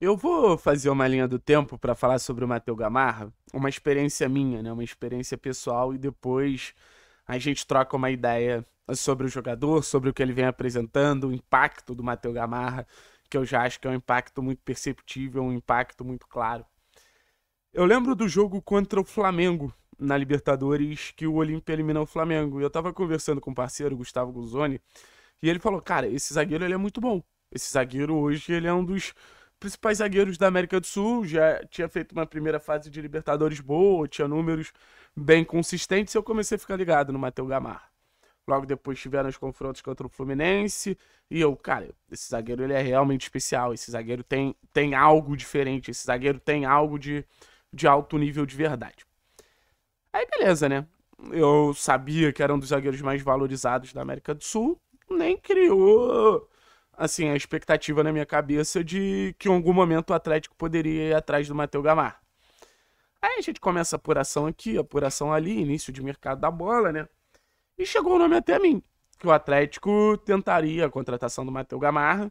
Eu vou fazer uma linha do tempo para falar sobre o Matheus Gamarra, uma experiência minha, né? Uma experiência pessoal e depois a gente troca uma ideia sobre o jogador, sobre o que ele vem apresentando, o impacto do Matheus Gamarra, que eu já acho que é um impacto muito perceptível, um impacto muito claro. Eu lembro do jogo contra o Flamengo na Libertadores que o Olímpia eliminou o Flamengo. E eu tava conversando com um parceiro, Gustavo Guzoni, e ele falou: "Cara, esse zagueiro ele é muito bom. Esse zagueiro hoje ele é um dos principais zagueiros da América do Sul, já tinha feito uma primeira fase de Libertadores boa, tinha números bem consistentes, eu comecei a ficar ligado no Matheus Gamar Logo depois tiveram os confrontos contra o Fluminense. E eu, cara, esse zagueiro ele é realmente especial. Esse zagueiro tem, tem algo diferente. Esse zagueiro tem algo de, de alto nível de verdade. Aí beleza, né? Eu sabia que era um dos zagueiros mais valorizados da América do Sul. Nem criou assim, a expectativa na minha cabeça de que em algum momento o Atlético poderia ir atrás do Matheus Gamar. Aí a gente começa a apuração aqui, apuração ali, início de mercado da bola, né? E chegou o nome até mim, que o Atlético tentaria a contratação do Matheus Gamarra,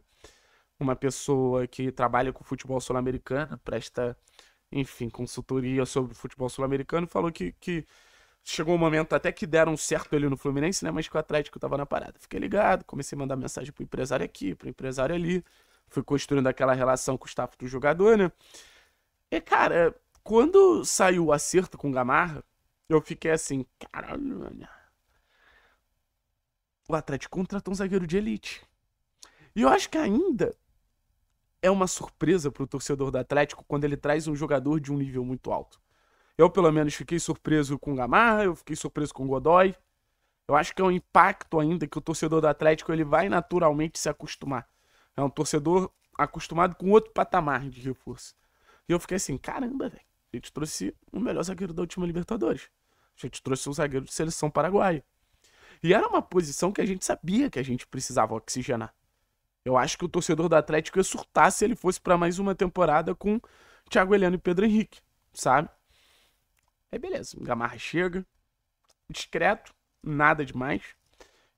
uma pessoa que trabalha com futebol sul-americano, presta, enfim, consultoria sobre futebol sul-americano, falou que, que chegou um momento até que deram certo ele no Fluminense, né? Mas que o Atlético tava na parada. Fiquei ligado, comecei a mandar mensagem pro empresário aqui, pro empresário ali. Fui construindo aquela relação com o staff do jogador, né? E, cara, quando saiu o acerto com o Gamarra, eu fiquei assim, caralho, mano. O Atlético contratou um zagueiro de elite. E eu acho que ainda é uma surpresa pro torcedor do Atlético quando ele traz um jogador de um nível muito alto. Eu, pelo menos, fiquei surpreso com o Gamarra, eu fiquei surpreso com o Godoy. Eu acho que é um impacto ainda que o torcedor do Atlético ele vai naturalmente se acostumar. É um torcedor acostumado com outro patamar de reforço. E eu fiquei assim, caramba, velho. A gente trouxe o melhor zagueiro da última Libertadores. A gente trouxe um zagueiro de seleção paraguaia. E era uma posição que a gente sabia que a gente precisava oxigenar. Eu acho que o torcedor do Atlético ia surtar se ele fosse para mais uma temporada com Thiago Heleno e Pedro Henrique, sabe? Aí beleza, Gamarra chega, discreto, nada demais.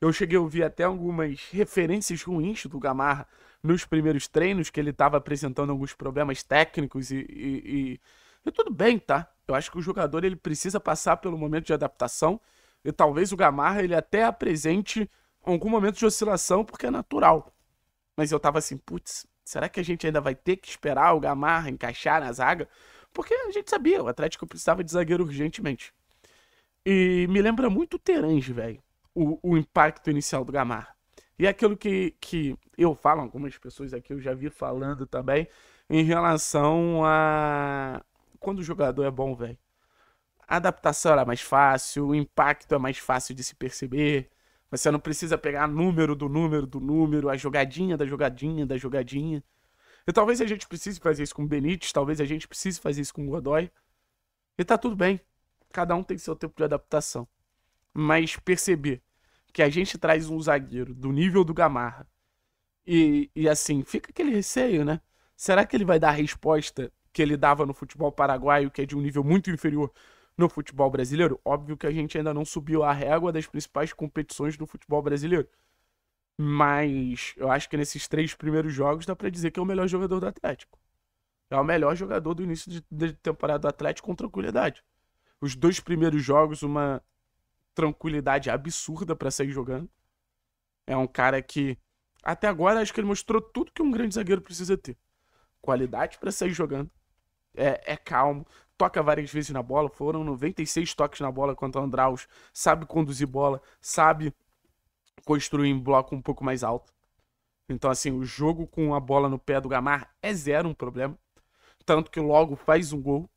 Eu cheguei a ouvir até algumas referências ruins do Gamarra nos primeiros treinos, que ele estava apresentando alguns problemas técnicos e, e, e, e tudo bem, tá? Eu acho que o jogador ele precisa passar pelo momento de adaptação e talvez o Gamarra ele até apresente algum momento de oscilação, porque é natural. Mas eu tava assim, putz, será que a gente ainda vai ter que esperar o Gamarra encaixar na zaga? Porque a gente sabia, o Atlético precisava de zagueiro urgentemente. E me lembra muito o Terange, velho. O, o impacto inicial do Gamar. E é aquilo que, que eu falo, algumas pessoas aqui eu já vi falando também, em relação a. Quando o jogador é bom, velho. A adaptação é mais fácil, o impacto é mais fácil de se perceber. Você não precisa pegar número do número do número, a jogadinha da jogadinha da jogadinha. E talvez a gente precise fazer isso com Benítez, talvez a gente precise fazer isso com Godoy. E tá tudo bem. Cada um tem seu tempo de adaptação. Mas perceber que a gente traz um zagueiro do nível do Gamarra e, e assim, fica aquele receio, né? Será que ele vai dar a resposta que ele dava no futebol paraguaio, que é de um nível muito inferior no futebol brasileiro? Óbvio que a gente ainda não subiu a régua das principais competições do futebol brasileiro. Mas eu acho que nesses três primeiros jogos dá para dizer que é o melhor jogador do Atlético. É o melhor jogador do início de, de temporada do Atlético com tranquilidade. Os dois primeiros jogos, uma tranquilidade absurda para sair jogando. É um cara que, até agora, acho que ele mostrou tudo que um grande zagueiro precisa ter: qualidade para sair jogando, é, é, calmo, toca várias vezes na bola. Foram 96 toques na bola contra o Andraus, sabe conduzir bola, sabe construir em bloco um pouco mais alto. Então, assim, o jogo com a bola no pé do Gamar é zero um problema. Tanto que logo faz um gol.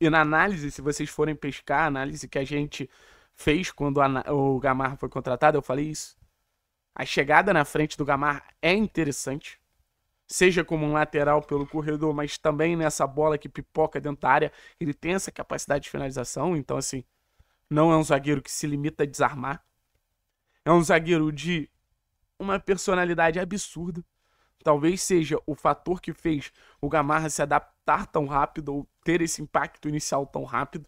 E na análise, se vocês forem pescar, a análise que a gente fez quando o Gamar foi contratado, eu falei isso. A chegada na frente do Gamar é interessante. Seja como um lateral pelo corredor, mas também nessa bola que pipoca dentro da área, ele tem essa capacidade de finalização. Então, assim, não é um zagueiro que se limita a desarmar. É um zagueiro de uma personalidade absurda. Talvez seja o fator que fez o Gamarra se adaptar tão rápido ou ter esse impacto inicial tão rápido.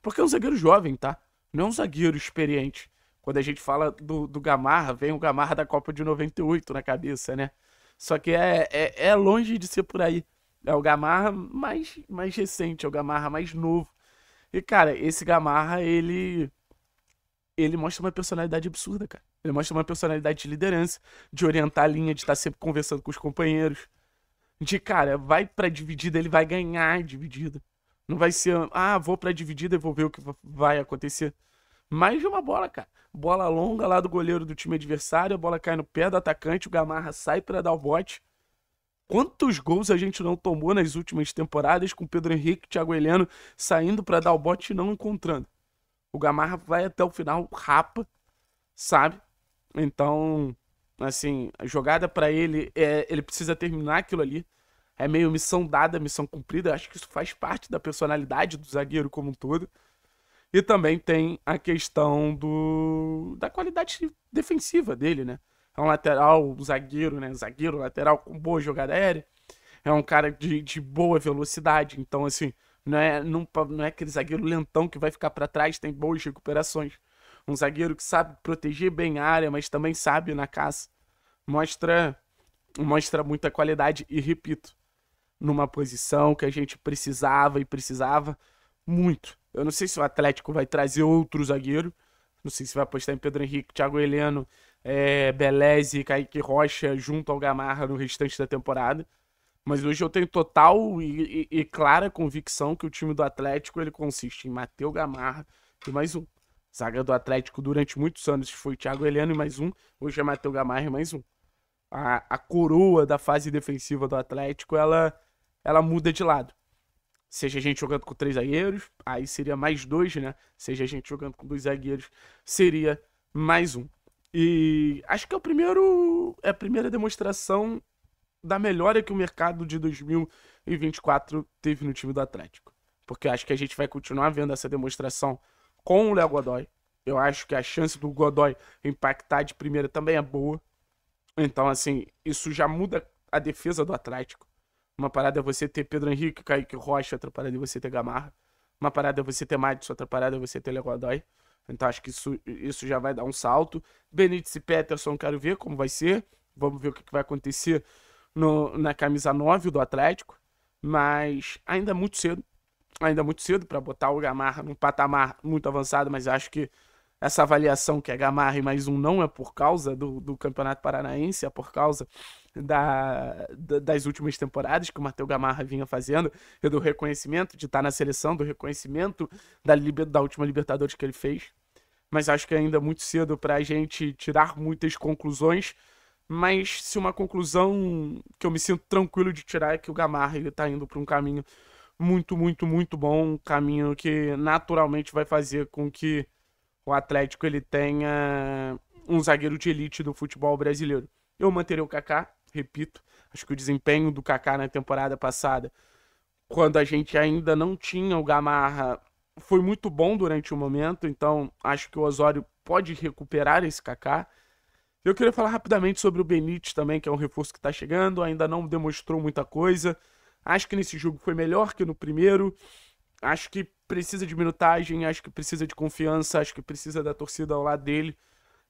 Porque é um zagueiro jovem, tá? Não é um zagueiro experiente. Quando a gente fala do, do Gamarra, vem o Gamarra da Copa de 98 na cabeça, né? Só que é, é, é longe de ser por aí. É o Gamarra mais, mais recente, é o Gamarra mais novo. E, cara, esse Gamarra, ele ele mostra uma personalidade absurda, cara. Ele mostra uma personalidade de liderança, de orientar a linha, de estar tá sempre conversando com os companheiros. De, cara, vai pra dividida, ele vai ganhar a dividida. Não vai ser, ah, vou pra dividida e vou ver o que vai acontecer. Mais de é uma bola, cara. Bola longa lá do goleiro do time adversário, a bola cai no pé do atacante, o Gamarra sai para dar o bote. Quantos gols a gente não tomou nas últimas temporadas com Pedro Henrique, Thiago Heleno saindo para dar o bote e não encontrando? O Gamarra vai até o final, rapa, sabe? Então, assim, a jogada para ele é ele precisa terminar aquilo ali. É meio missão dada, missão cumprida. Eu acho que isso faz parte da personalidade do zagueiro como um todo. E também tem a questão do da qualidade defensiva dele, né? É um lateral, um zagueiro, né? Zagueiro, lateral com boa jogada aérea. É um cara de, de boa velocidade. Então, assim, não é, não, não é aquele zagueiro lentão que vai ficar para trás, tem boas recuperações. Um zagueiro que sabe proteger bem a área, mas também sabe na caça. Mostra, mostra muita qualidade e, repito, numa posição que a gente precisava e precisava muito. Eu não sei se o Atlético vai trazer outro zagueiro. Não sei se vai apostar em Pedro Henrique, Thiago Heleno, é, eh, Beleze, Kaique Rocha junto ao Gamarra no restante da temporada. Mas hoje eu tenho total e, e, e, clara convicção que o time do Atlético ele consiste em Matheus Gamarra e mais um. Zaga do Atlético durante muitos anos foi Thiago Heleno e mais um. Hoje é Matheus Gamarra e mais um. A, a coroa da fase defensiva do Atlético, ela, ela muda de lado. Seja a gente jogando com três zagueiros, aí seria mais dois, né? Seja a gente jogando com dois zagueiros, seria mais um. E acho que é o primeiro é a primeira demonstração da melhora que o mercado de 2024 teve no time do Atlético. Porque acho que a gente vai continuar vendo essa demonstração com o Léo Godoy. Eu acho que a chance do Godoy impactar de primeira também é boa. Então, assim, isso já muda a defesa do Atlético. Uma parada é você ter Pedro Henrique, Kaique Rocha, outra parada é você ter Gamarra. Uma parada é você ter Madison, outra parada é você ter Léo Godoy. Então acho que isso, isso já vai dar um salto. Benítez e Peterson, quero ver como vai ser. Vamos ver o que vai acontecer no, na camisa 9 do Atlético, mas ainda é muito cedo. Ainda é muito cedo para botar o Gamarra num patamar muito avançado, mas acho que essa avaliação que é Gamarra e mais um não é por causa do, do Campeonato Paranaense, é por causa da, da, das últimas temporadas que o Matheus Gamarra vinha fazendo, e do reconhecimento de estar tá na seleção, do reconhecimento da, da última Libertadores que ele fez. Mas acho que ainda é muito cedo para a gente tirar muitas conclusões mas se uma conclusão que eu me sinto tranquilo de tirar é que o Gamarra está indo para um caminho muito, muito, muito bom, um caminho que naturalmente vai fazer com que o Atlético ele tenha um zagueiro de elite do futebol brasileiro. Eu manterei o Kaká, repito, acho que o desempenho do Kaká na temporada passada, quando a gente ainda não tinha o Gamarra, foi muito bom durante o momento, então acho que o Osório pode recuperar esse Kaká. Eu queria falar rapidamente sobre o Benítez também, que é um reforço que está chegando, ainda não demonstrou muita coisa. Acho que nesse jogo foi melhor que no primeiro. Acho que precisa de minutagem, acho que precisa de confiança, acho que precisa da torcida ao lado dele.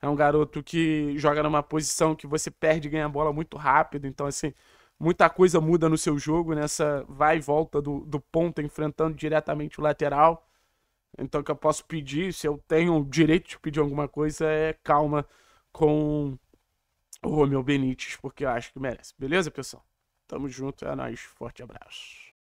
É um garoto que joga numa posição que você perde e ganha a bola muito rápido, então assim, muita coisa muda no seu jogo nessa vai e volta do, do ponto enfrentando diretamente o lateral. Então o que eu posso pedir, se eu tenho o direito de pedir alguma coisa, é calma com o Romeu Benítez, porque eu acho que merece. Beleza, pessoal? Tamo junto, é nóis. Forte abraço.